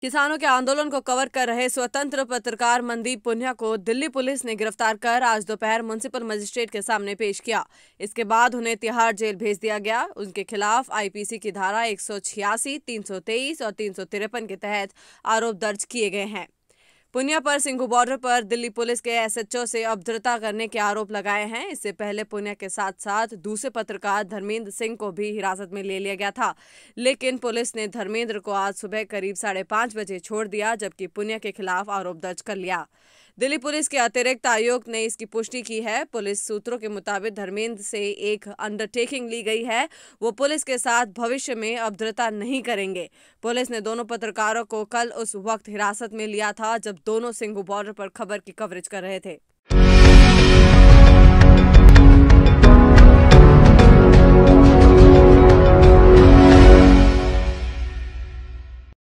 किसानों के आंदोलन को कवर कर रहे स्वतंत्र पत्रकार मनदीप पुनिया को दिल्ली पुलिस ने गिरफ्तार कर आज दोपहर म्यूनसिपल मजिस्ट्रेट के सामने पेश किया इसके बाद उन्हें तिहाड़ जेल भेज दिया गया उनके खिलाफ आईपीसी की धारा एक सौ छियासी तीन सौ तेईस और तीन सौ तिरपन के तहत आरोप दर्ज किए गए हैं पुनिया पर सिंघू बॉर्डर पर दिल्ली पुलिस के एसएचओ से अभद्रता करने के आरोप लगाए हैं इससे पहले पुनिया के साथ साथ दूसरे पत्रकार धर्मेंद्र सिंह को भी हिरासत में ले लिया गया था लेकिन पुलिस ने धर्मेंद्र को आज सुबह करीब साढ़े पांच बजे छोड़ दिया जबकि पुनिया के खिलाफ आरोप दर्ज कर लिया दिल्ली पुलिस के अतिरिक्त आयुक्त ने इसकी पुष्टि की है पुलिस सूत्रों के मुताबिक धर्मेंद्र से एक अंडरटेकिंग ली गई है वो पुलिस के साथ भविष्य में अभद्रता नहीं करेंगे पुलिस ने दोनों पत्रकारों को कल उस वक्त हिरासत में लिया था जब दोनों सिंघू बॉर्डर पर खबर की कवरेज कर रहे थे